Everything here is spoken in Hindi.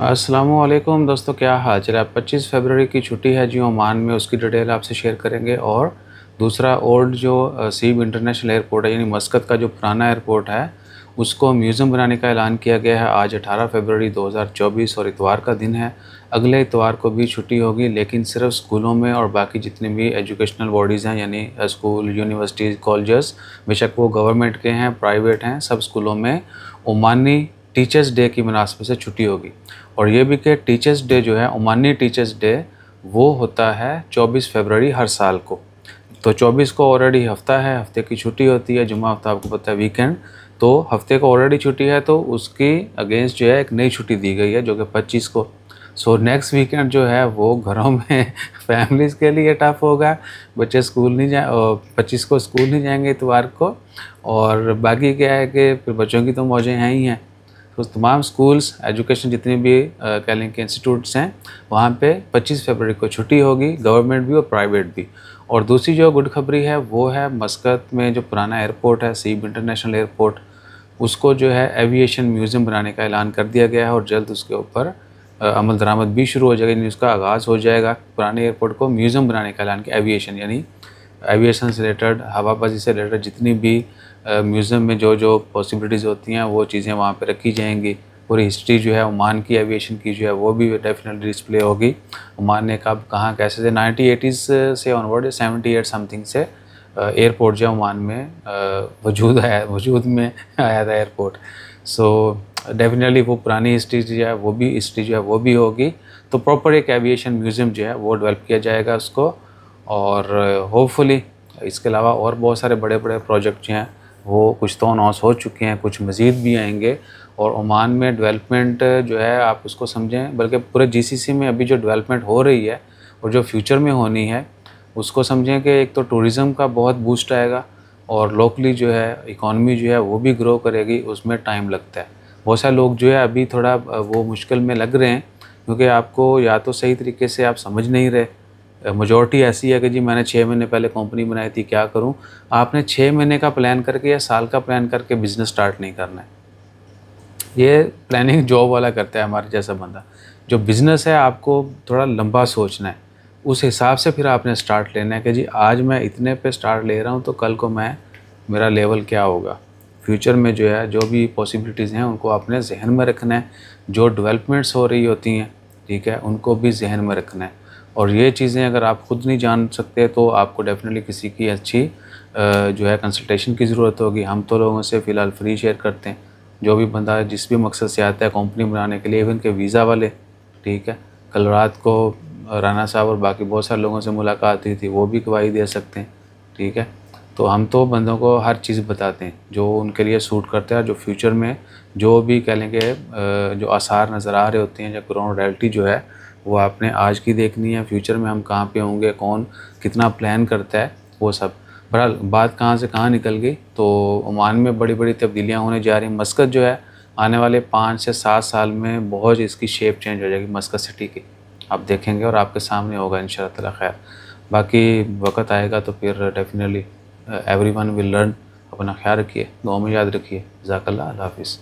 असलकुम दोस्तों क्या हाल चल है पच्चीस फरवरी की छुट्टी है जी ओमान में उसकी डिटेल आपसे शेयर करेंगे और दूसरा ओल्ड जो सीब इंटरनेशनल एयरपोर्ट है यानी मस्कत का जो पुराना एयरपोर्ट है उसको म्यूज़ियम बनाने का ऐलान किया गया है आज 18 फरवरी 2024 और इतवार का दिन है अगले इतवार को भी छुट्टी होगी लेकिन सिर्फ स्कूलों में और बाकी जितने भी एजुकेशनल बॉडीज़ हैं यानी स्कूल यूनिवर्सिटीज़ कॉलेजेस बेशक वो गवर्नमेंट के हैं प्राइवेट हैं सब स्कूलों में ओमानी टीचर्स डे की मुनासबत से छुट्टी होगी और ये भी कि टीचर्स डे जो है ओमानी टीचर्स डे वो होता है 24 फरवरी हर साल को तो 24 को ऑलरेडी हफ्ता है हफ्ते की छुट्टी होती है जुम्मा हफ्ता आपको पता है वीकेंड तो हफ्ते को ऑलरेडी छुट्टी है तो उसकी अगेंस्ट जो है एक नई छुट्टी दी गई है जो कि पच्चीस को सो नेक्स्ट वीकेंड जो है वो घरों में फैमिलीज़ के लिए टफ होगा बच्चे स्कूल नहीं जाए पच्चीस को स्कूल नहीं जाएंगे इतवार को और बाकी क्या है कि फिर बच्चों की तो मौजें हैं ही हैं तो तमाम स्कूल्स एजुकेशन जितने भी कह लें कि इंस्टीट्यूट्स हैं वहाँ पे 25 फरवरी को छुट्टी होगी गवर्नमेंट भी और प्राइवेट भी और दूसरी जो गुड खबरी है वो है मस्कत में जो पुराना एयरपोर्ट है सीब इंटरनेशनल एयरपोर्ट उसको जो है एविएशन म्यूज़ियम बनाने का ऐलान कर दिया गया है और जल्द उसके ऊपर अमल दरामद भी शुरू हो जाएगा यानी उसका आगाज़ हो जाएगा पुराने एयरपोर्ट को म्यूज़ियम बनाने का ऐलान किया एविएशन यानी एविएशन से रिलेटेड हवाबाजी से रिलेटेड जितनी भी म्यूज़ियम में जो जो पॉसिबिलिटीज़ होती हैं वो चीज़ें वहाँ पर रखी जाएंगी पूरी हिस्ट्री जो है ओमान की एविएशन की जो है वो भी डेफिनेटली डिस्प्ले होगी ओमान ने कब कहाँ कैसे थे नाइनटी एटीज़ से ऑनवर्ड सेवेंटी एट समथिंग से एयरपोर्ट जो है ओमान में वजूद आया वजूद में आया था एयरपोर्ट सो डेफिनेटली वो पुरानी हिस्ट्री जो है वो भी हिस्ट्री जो है वो भी होगी तो प्रॉपर एक एविएशन म्यूज़ियम जो है वो डेवलप किया जाएगा उसको और होपफुली इसके अलावा और बहुत सारे बड़े बड़े प्रोजेक्ट जो हैं वो कुछ तो अनाउंस हो चुके हैं कुछ मज़ीद भी आएंगे और ओमान में डेवलपमेंट जो है आप उसको समझें बल्कि पूरे जीसीसी में अभी जो डेवलपमेंट हो रही है और जो फ्यूचर में होनी है उसको समझें कि एक तो टूरिज़म का बहुत बूस्ट आएगा और लोकली जो है इकॉनमी जो है वो भी ग्रो करेगी उसमें टाइम लगता है बहुत सारे लोग जो है अभी थोड़ा वो मुश्किल में लग रहे हैं क्योंकि आपको या तो सही तरीके से आप समझ नहीं रहे मेजोरिटी ऐसी है कि जी मैंने छः महीने पहले कंपनी बनाई थी क्या करूं आपने छः महीने का प्लान करके या साल का प्लान करके बिज़नेस स्टार्ट नहीं करना है ये प्लानिंग जॉब वाला करता है हमारे जैसा बंदा जो बिज़नेस है आपको थोड़ा लंबा सोचना है उस हिसाब से फिर आपने स्टार्ट लेना है कि जी आज मैं इतने पे स्टार्ट ले रहा हूँ तो कल को मैं मेरा लेवल क्या होगा फ्यूचर में जो है जो भी पॉसिबिलिटीज़ हैं उनको अपने जहन में रखना है जो डेवलपमेंट्स हो रही होती हैं ठीक है उनको भी जहन में रखना है और ये चीज़ें अगर आप ख़ुद नहीं जान सकते तो आपको डेफ़िनेटली किसी की अच्छी जो है कंसल्टेशन की ज़रूरत होगी हम तो लोगों से फ़िलहाल फ्री शेयर करते हैं जो भी बंदा जिस भी मकसद से आता है कंपनी बनाने के लिए इवन के वीज़ा वाले ठीक है कल रात को राना साहब और बाकी बहुत सारे लोगों से मुलाकात हुई थी वो भी गवाही दे सकते हैं ठीक है तो हम तो बंदों को हर चीज़ बताते हैं जो उनके लिए सूट करते हैं जो फ्यूचर में जो भी कह लेंगे जो आसार नज़र आ रहे होते हैं या ग्राउंड रियलिटी जो है वो आपने आज की देखनी है फ्यूचर में हम कहाँ पे होंगे कौन कितना प्लान करता है वो सब बहरहाल बात कहाँ से कहाँ निकल गई तो ओमान में बड़ी बड़ी तब्दीलियाँ होने जा रही हैं मस्कत जो है आने वाले पाँच से सात साल में बहुत इसकी शेप चेंज हो जाएगी मस्कत सिटी की आप देखेंगे और आपके सामने होगा इन खैर बाकी वक्त आएगा तो फिर definitely every one will learn अपना ख्याल रखिए गाँव में याद रखिए जाकल्ला हाफिज़